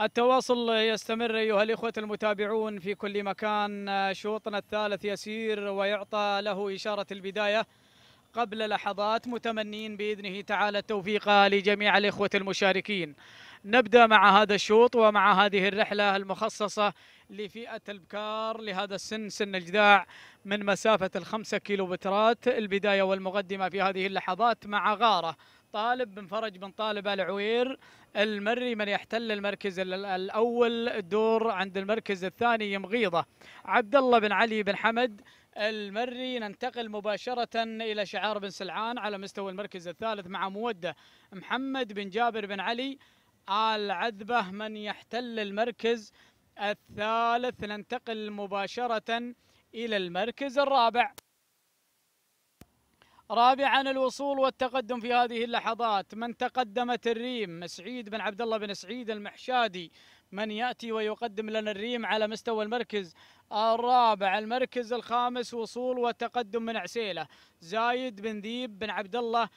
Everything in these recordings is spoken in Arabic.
التواصل يستمر أيها الإخوة المتابعون في كل مكان شوطنا الثالث يسير ويعطى له إشارة البداية قبل لحظات متمنين بإذنه تعالى التوفيق لجميع الإخوة المشاركين نبدأ مع هذا الشوط ومع هذه الرحلة المخصصة لفئة البكار لهذا السن سن الجداع من مسافة الخمسة كيلومترات البداية والمقدمة في هذه اللحظات مع غارة طالب بن فرج بن طالب العوير المري من يحتل المركز الاول الدور عند المركز الثاني يمغيضه عبد الله بن علي بن حمد المري ننتقل مباشرة إلى شعار بن سلعان على مستوى المركز الثالث مع مودة محمد بن جابر بن علي آل عذبة من يحتل المركز الثالث ننتقل مباشرة إلى المركز الرابع رابعا الوصول والتقدم في هذه اللحظات من تقدمت الريم سعيد بن عبد الله بن سعيد المحشادي من يأتي ويقدم لنا الريم على مستوى المركز الرابع المركز الخامس وصول وتقدم من عسيلة زايد بن ذيب بن عبد الله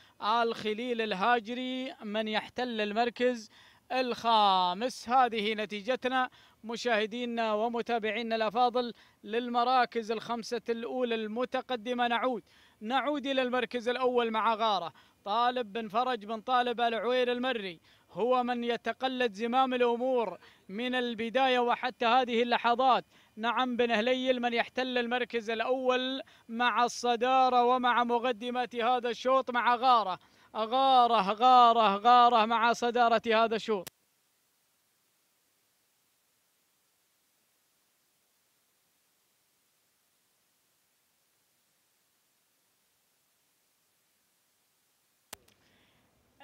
آل خليل الهاجري من يحتل المركز الخامس هذه نتيجتنا مشاهدينا ومتابعينا الأفاضل للمراكز الخمسة الأولى المتقدمة نعود نعود إلى المركز الأول مع غارة طالب بن فرج بن طالب العوير المري هو من يتقلد زمام الأمور من البداية وحتى هذه اللحظات نعم بن هليل من يحتل المركز الأول مع الصدارة ومع مقدمة هذا الشوط مع غارة غارة غارة غارة مع صدارة هذا الشوط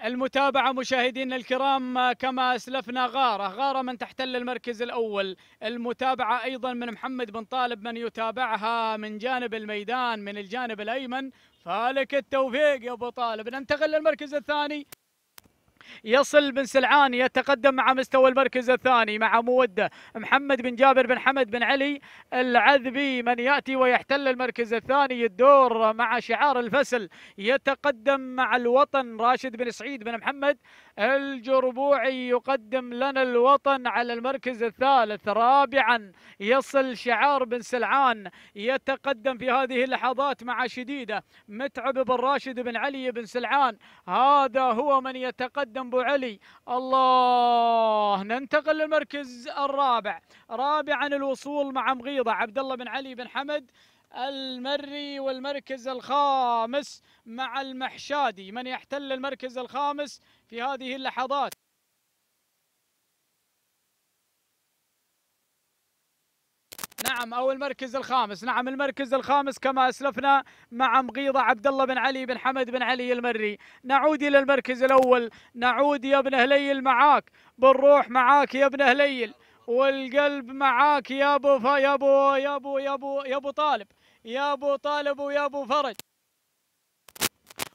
المتابعة مشاهدينا الكرام كما أسلفنا غارة غارة من تحتل المركز الأول المتابعة أيضا من محمد بن طالب من يتابعها من جانب الميدان من الجانب الأيمن فالك التوفيق يا أبو طالب ننتقل للمركز الثاني يصل بن سلعان يتقدم مع مستوى المركز الثاني مع مودة محمد بن جابر بن حمد بن علي العذبي من يأتي ويحتل المركز الثاني الدور مع شعار الفصل يتقدم مع الوطن راشد بن سعيد بن محمد الجربوعي يقدم لنا الوطن على المركز الثالث رابعا يصل شعار بن سلعان يتقدم في هذه اللحظات مع شديدة متعب بن راشد بن علي بن سلعان هذا هو من يتقدم بو علي الله ننتقل للمركز الرابع رابعا الوصول مع مغيضة عبد الله بن علي بن حمد المري والمركز الخامس مع المحشادي من يحتل المركز الخامس في هذه اللحظات نعم او المركز الخامس نعم المركز الخامس كما اسلفنا مع مغيضه عبد الله بن علي بن حمد بن علي المري نعود الى المركز الاول نعود يا ابن هليل معاك بنروح معاك يا ابن هليل والقلب معاك يا ابو يا ابو يا ابو يا ابو يا ابو طالب يا ابو طالب ويا ابو فرج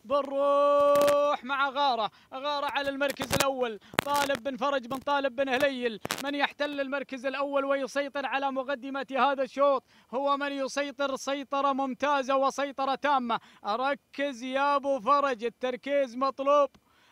بنروح مع غارة غارة على المركز الأول طالب بن فرج بن طالب بن هليل من يحتل المركز الأول ويسيطر على مقدمة هذا الشوط هو من يسيطر سيطرة ممتازة وسيطرة تامة ركز يا أبو فرج التركيز مطلوب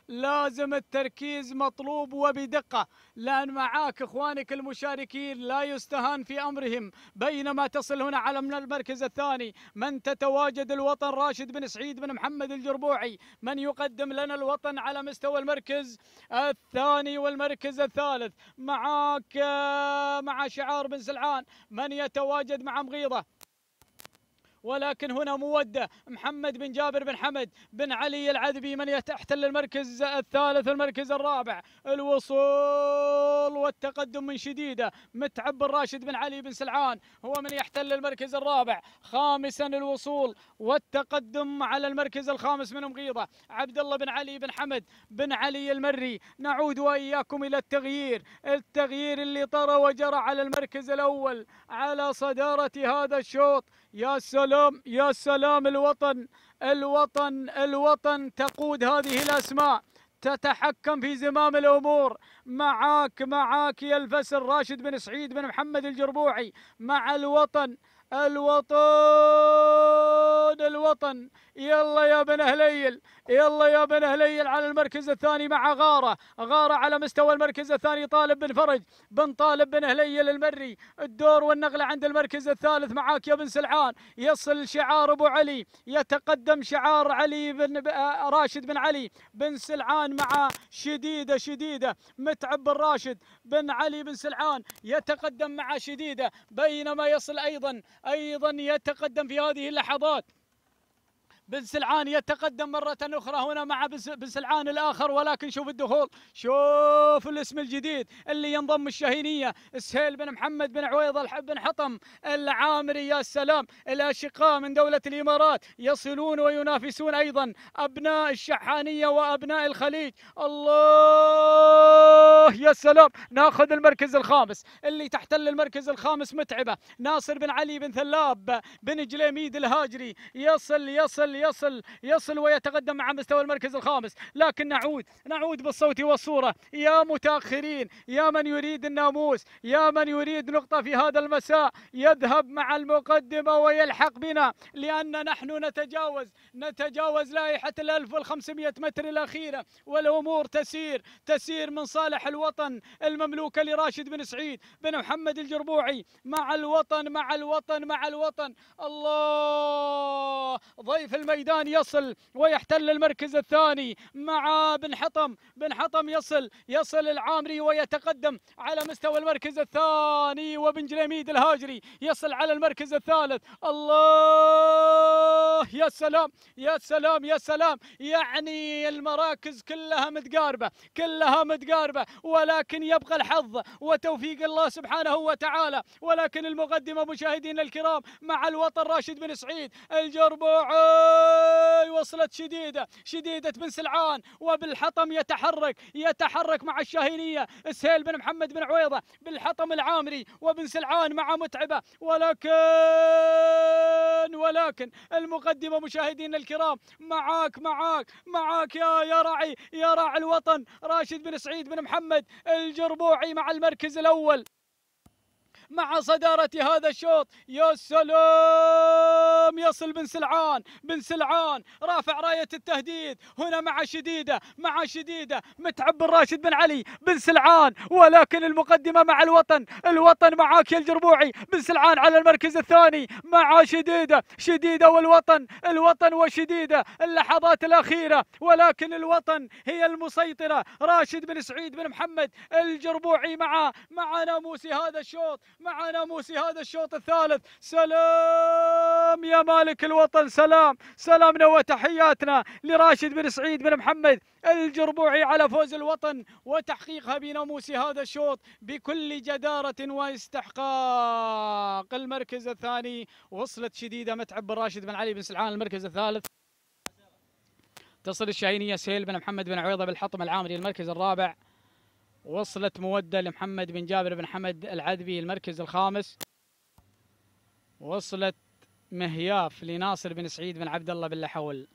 لازم التركيز مطلوب وبدقة لأن معاك إخوانك المشاركين لا يستهان في أمرهم بينما تصل هنا على من المركز الثاني من تتواجد الوطن راشد بن سعيد بن محمد الجربوعي من يقدم لنا الوطن على مستوى المركز الثاني والمركز الثالث معاك مع شعار بن سلعان من يتواجد مع مغيضة ولكن هنا مودة محمد بن جابر بن حمد بن علي العذبي من يحتل المركز الثالث المركز الرابع الوصول والتقدم من شديدة متعب بن راشد بن علي بن سلعان هو من يحتل المركز الرابع خامسا الوصول والتقدم على المركز الخامس من مغيضة عبد الله بن علي بن حمد بن علي المري نعود وإياكم إلى التغيير التغيير اللي طرى وجرى على المركز الأول على صدارة هذا الشوط يا سلام سلام يا سلام الوطن الوطن الوطن تقود هذه الأسماء تتحكم في زمام الأمور معاك معاك يا الفسر راشد بن سعيد بن محمد الجربوعي مع الوطن الوطن الوطن يلا يا بن هليل يلا يا بن هليل على المركز الثاني مع غاره غاره على مستوى المركز الثاني طالب بن فرج بن طالب بن هليل المري الدور والنقله عند المركز الثالث معاك يا بن سلعان يصل شعار ابو علي يتقدم شعار علي بن آه، راشد بن علي بن سلعان مع شديده شديده متعب بن راشد بن علي بن سلعان يتقدم مع شديده بينما يصل ايضا ايضا يتقدم في هذه اللحظات بن سلعان يتقدم مرة أخرى هنا مع بن سلعان الآخر ولكن شوف الدخول شوف الاسم الجديد اللي ينضم الشاهينية سهيل بن محمد بن عويض بن حطم العامري يا سلام الأشقاء من دولة الإمارات يصلون وينافسون أيضا أبناء الشحانية وأبناء الخليج الله يا سلام ناخذ المركز الخامس اللي تحتل المركز الخامس متعبة ناصر بن علي بن ثلاب بن جليميد الهاجري يصل يصل يصل يصل ويتقدم مع مستوى المركز الخامس لكن نعود نعود بالصوت والصورة يا متأخرين يا من يريد الناموس يا من يريد نقطة في هذا المساء يذهب مع المقدمة ويلحق بنا لأن نحن نتجاوز نتجاوز لائحة ال 1500 متر الأخيرة والأمور تسير تسير من صالح الوطن المملوكة لراشد بن سعيد بن محمد الجربوعي مع الوطن مع الوطن مع الوطن الله ضيف الم... الميدان يصل ويحتل المركز الثاني مع بن حطم بن حطم يصل يصل العامري ويتقدم على مستوى المركز الثاني وبن جليميد الهاجري يصل على المركز الثالث الله يا سلام يا سلام يا سلام يعني المراكز كلها متقاربة كلها متقاربة ولكن يبقى الحظ وتوفيق الله سبحانه وتعالى ولكن المقدمة مشاهدينا الكرام مع الوطن راشد بن سعيد الجربوعي وصلت شديدة شديدة بن سلعان وبالحطم يتحرك يتحرك مع الشاهينية سهيل بن محمد بن عويضة بالحطم العامري وبن سلعان مع متعبة ولكن ولكن المقدمة مشاهدينا الكرام معاك معاك معاك يا يا راعي يا راعي الوطن راشد بن سعيد بن محمد الجربوعي مع المركز الأول مع صدارة هذا الشوط يا سلام يصل بن سلعان بن سلعان رافع راية التهديد هنا مع شديدة مع شديدة متعب بن راشد بن علي بن سلعان ولكن المقدمة مع الوطن الوطن معاك يا الجربوعي بن سلعان على المركز الثاني مع شديدة شديدة والوطن الوطن وشديدة اللحظات الأخيرة ولكن الوطن هي المسيطرة راشد بن سعيد بن محمد الجربوعي مع مع ناموس هذا الشوط مع ناموسي هذا الشوط الثالث سلام يا مالك الوطن سلام سلامنا وتحياتنا لراشد بن سعيد بن محمد الجربوعي على فوز الوطن وتحقيقها بناموس هذا الشوط بكل جدارة واستحقاق المركز الثاني وصلت شديدة متعب بن راشد بن علي بن سلعان المركز الثالث تصل الشاهينية سهيل بن محمد بن عويضة بالحطم العامري المركز الرابع وصلت مودة لمحمد بن جابر بن حمد العذبي المركز الخامس وصلت مهياف لناصر بن سعيد بن عبد الله بن لحول